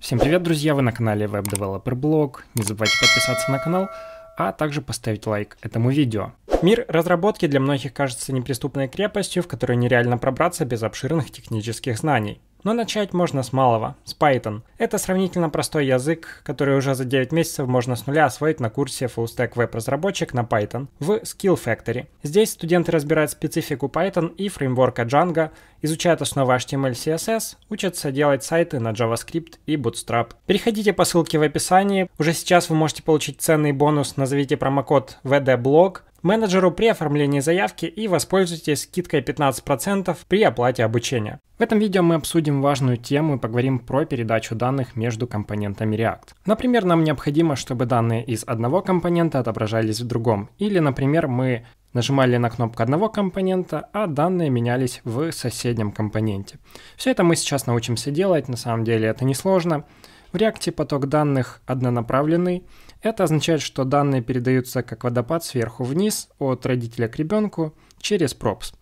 Всем привет, друзья! Вы на канале Web Developer Blog. Не забывайте подписаться на канал, а также поставить лайк этому видео. Мир разработки для многих кажется неприступной крепостью, в которую нереально пробраться без обширных технических знаний. Но начать можно с малого, с Python. Это сравнительно простой язык, который уже за 9 месяцев можно с нуля освоить на курсе Full Stack Web разработчик на Python в Skill Factory. Здесь студенты разбирают специфику Python и фреймворка Django, изучают основы HTML CSS, учатся делать сайты на JavaScript и Bootstrap. Переходите по ссылке в описании. Уже сейчас вы можете получить ценный бонус, назовите промокод VDBLOG менеджеру при оформлении заявки и воспользуйтесь скидкой 15% при оплате обучения. В этом видео мы обсудим важную тему и поговорим про передачу данных между компонентами React. Например, нам необходимо, чтобы данные из одного компонента отображались в другом. Или, например, мы нажимали на кнопку одного компонента, а данные менялись в соседнем компоненте. Все это мы сейчас научимся делать, на самом деле это несложно. В React поток данных однонаправленный, это означает, что данные передаются как водопад сверху вниз от родителя к ребенку через пропс.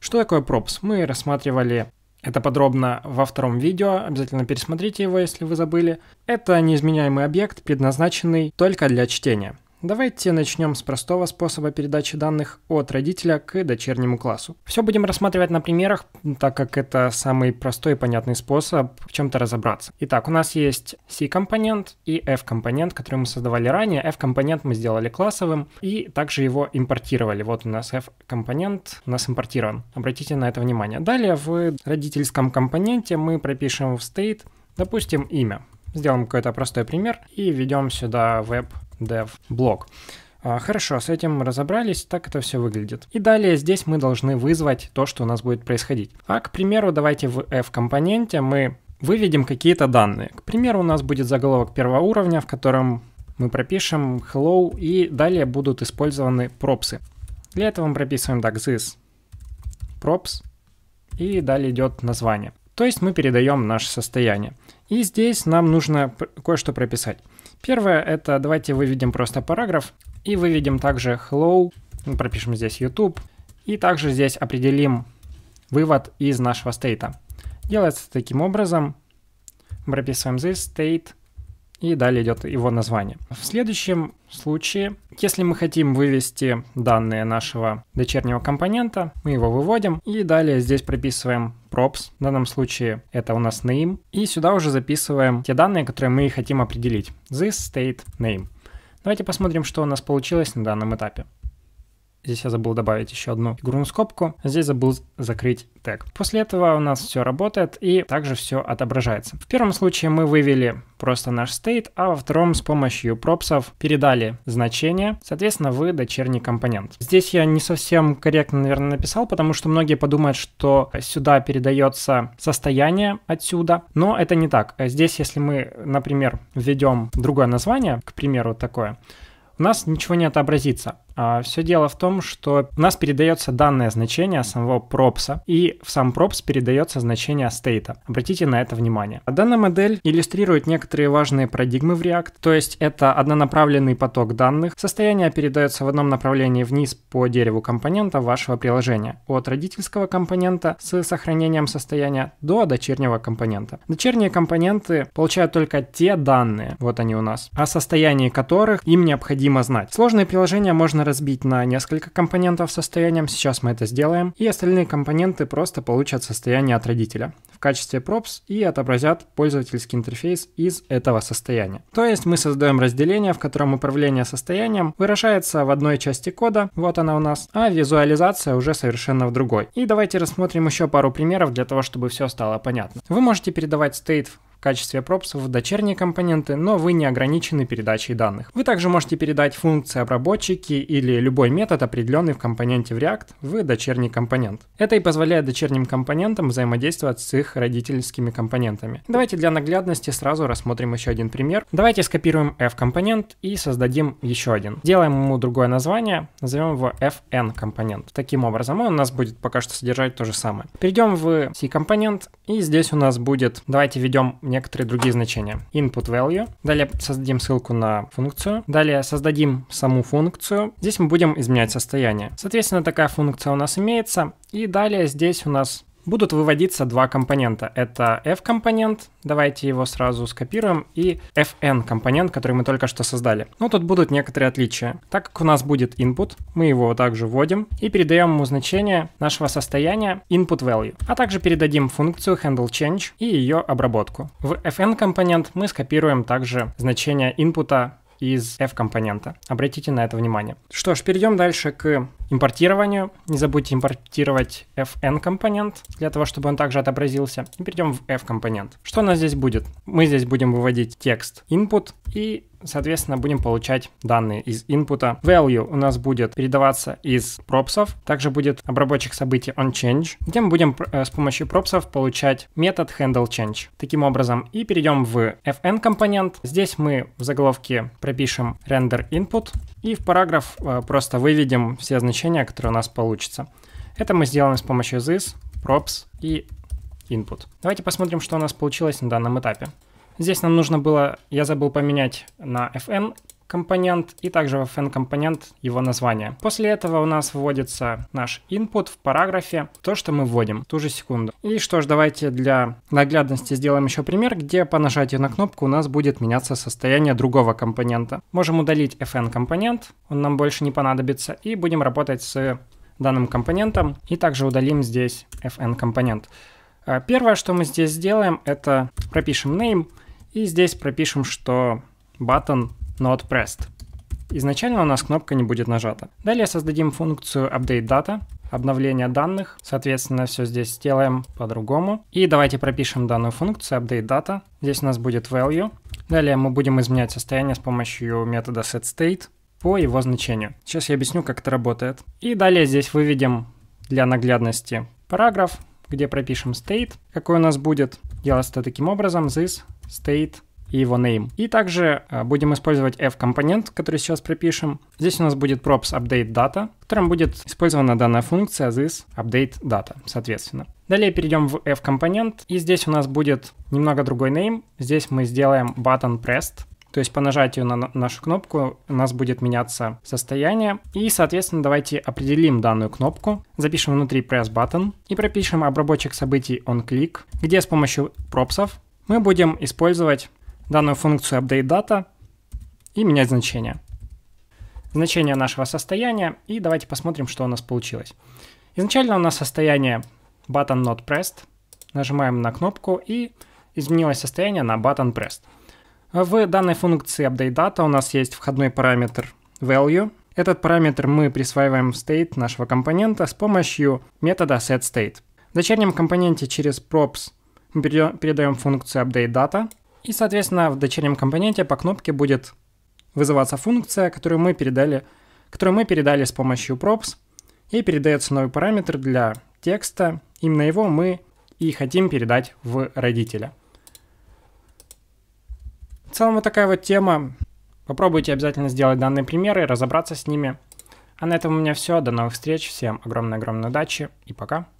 Что такое пропс? Мы рассматривали это подробно во втором видео, обязательно пересмотрите его, если вы забыли. Это неизменяемый объект, предназначенный только для чтения. Давайте начнем с простого способа передачи данных от родителя к дочернему классу. Все будем рассматривать на примерах, так как это самый простой и понятный способ в чем-то разобраться. Итак, у нас есть C-компонент и F-компонент, который мы создавали ранее. F-компонент мы сделали классовым и также его импортировали. Вот у нас F-компонент у нас импортирован. Обратите на это внимание. Далее в родительском компоненте мы пропишем в state, допустим, имя. Сделаем какой-то простой пример и введем сюда веб dev блок. А, хорошо, с этим разобрались, так это все выглядит. И далее здесь мы должны вызвать то, что у нас будет происходить. А, к примеру, давайте в f-компоненте мы выведем какие-то данные. К примеру, у нас будет заголовок первого уровня, в котором мы пропишем hello, и далее будут использованы пропсы. Для этого мы прописываем так this props, и далее идет название. То есть мы передаем наше состояние. И здесь нам нужно кое-что прописать. Первое это давайте выведем просто параграф и выведем также hello, пропишем здесь YouTube, и также здесь определим вывод из нашего стейта. Делается таким образом, прописываем this state и далее идет его название. В следующем случае, если мы хотим вывести данные нашего дочернего компонента, мы его выводим и далее здесь прописываем props, в данном случае это у нас name, и сюда уже записываем те данные, которые мы хотим определить. This state name. Давайте посмотрим, что у нас получилось на данном этапе. Здесь я забыл добавить еще одну фигурную скобку. Здесь забыл закрыть тег. После этого у нас все работает и также все отображается. В первом случае мы вывели просто наш state, а во втором с помощью пропсов передали значение, соответственно, вы дочерний компонент. Здесь я не совсем корректно, наверное, написал, потому что многие подумают, что сюда передается состояние отсюда, но это не так. Здесь, если мы, например, введем другое название, к примеру, такое, у нас ничего не отобразится. А, Все дело в том, что у нас передается данное значение самого пропса, и в сам пропс передается значение стейта. Обратите на это внимание. Данная модель иллюстрирует некоторые важные парадигмы в React, то есть это однонаправленный поток данных, состояние передается в одном направлении вниз по дереву компонента вашего приложения, от родительского компонента с сохранением состояния до дочернего компонента. Дочерние компоненты получают только те данные, вот они у нас, о состоянии которых им необходимо знать. Сложные приложения можно разбить на несколько компонентов состоянием, сейчас мы это сделаем, и остальные компоненты просто получат состояние от родителя в качестве props и отобразят пользовательский интерфейс из этого состояния. То есть мы создаем разделение, в котором управление состоянием выражается в одной части кода, вот она у нас, а визуализация уже совершенно в другой. И давайте рассмотрим еще пару примеров для того, чтобы все стало понятно. Вы можете передавать state качестве пропсов в дочерние компоненты, но вы не ограничены передачей данных. Вы также можете передать функции обработчики или любой метод, определенный в компоненте в React, в дочерний компонент. Это и позволяет дочерним компонентам взаимодействовать с их родительскими компонентами. Давайте для наглядности сразу рассмотрим еще один пример. Давайте скопируем f-компонент и создадим еще один. Делаем ему другое название, назовем его fn компонент. Таким образом он у нас будет пока что содержать то же самое. Перейдем в C-компонент и здесь у нас будет, давайте введем некоторые другие значения. Input value. Далее создадим ссылку на функцию. Далее создадим саму функцию. Здесь мы будем изменять состояние. Соответственно, такая функция у нас имеется. И далее здесь у нас будут выводиться два компонента. Это f-компонент, давайте его сразу скопируем, и fn-компонент, который мы только что создали. Ну, тут будут некоторые отличия. Так как у нас будет input, мы его также вводим и передаем ему значение нашего состояния input value, а также передадим функцию handle change и ее обработку. В fn-компонент мы скопируем также значение input из F-компонента. Обратите на это внимание. Что ж, перейдем дальше к импортированию. Не забудьте импортировать fn-компонент, для того, чтобы он также отобразился. И перейдем в f-компонент. Что у нас здесь будет? Мы здесь будем выводить текст input, и, соответственно, будем получать данные из input. Value у нас будет передаваться из пропсов. Также будет обработчик событий onChange, где мы будем э, с помощью пропсов получать метод handleChange. Таким образом, и перейдем в fn компонент. Здесь мы в заголовке пропишем render input и в параграф э, просто выведем все значения, которые у нас получится. Это мы сделаем с помощью this, props и input. Давайте посмотрим, что у нас получилось на данном этапе. Здесь нам нужно было, я забыл поменять на fn компонент и также в fn компонент его название. После этого у нас вводится наш input в параграфе, то, что мы вводим, ту же секунду. И что ж, давайте для наглядности сделаем еще пример, где по нажатию на кнопку у нас будет меняться состояние другого компонента. Можем удалить fn компонент, он нам больше не понадобится, и будем работать с данным компонентом, и также удалим здесь fn компонент. Э, первое, что мы здесь сделаем, это пропишем name, и здесь пропишем, что button not pressed. Изначально у нас кнопка не будет нажата. Далее создадим функцию update data, обновление данных. Соответственно, все здесь сделаем по-другому. И давайте пропишем данную функцию update data. Здесь у нас будет value. Далее мы будем изменять состояние с помощью метода setState по его значению. Сейчас я объясню, как это работает. И далее здесь выведем для наглядности параграф, где пропишем state, какой у нас будет. Делается это таким образом, this state и его name. И также э, будем использовать f-компонент, который сейчас пропишем. Здесь у нас будет props update data, в котором будет использована данная функция this update data, соответственно. Далее перейдем в f-компонент, и здесь у нас будет немного другой name. Здесь мы сделаем button pressed, то есть по нажатию на нашу кнопку у нас будет меняться состояние. И, соответственно, давайте определим данную кнопку, запишем внутри press button и пропишем обработчик событий on click, где с помощью пропсов мы будем использовать данную функцию updateData и менять значение. Значение нашего состояния, и давайте посмотрим, что у нас получилось. Изначально у нас состояние button not pressed. Нажимаем на кнопку и изменилось состояние на button pressed. В данной функции updateData у нас есть входной параметр value. Этот параметр мы присваиваем state нашего компонента с помощью метода setState. В дочернем компоненте через props передаем функцию updateData. И, соответственно, в дочернем компоненте по кнопке будет вызываться функция, которую мы передали, которую мы передали с помощью props. И передается новый параметр для текста. Именно его мы и хотим передать в родителя. В целом вот такая вот тема. Попробуйте обязательно сделать данные примеры, разобраться с ними. А на этом у меня все. До новых встреч. Всем огромной-огромной удачи и пока.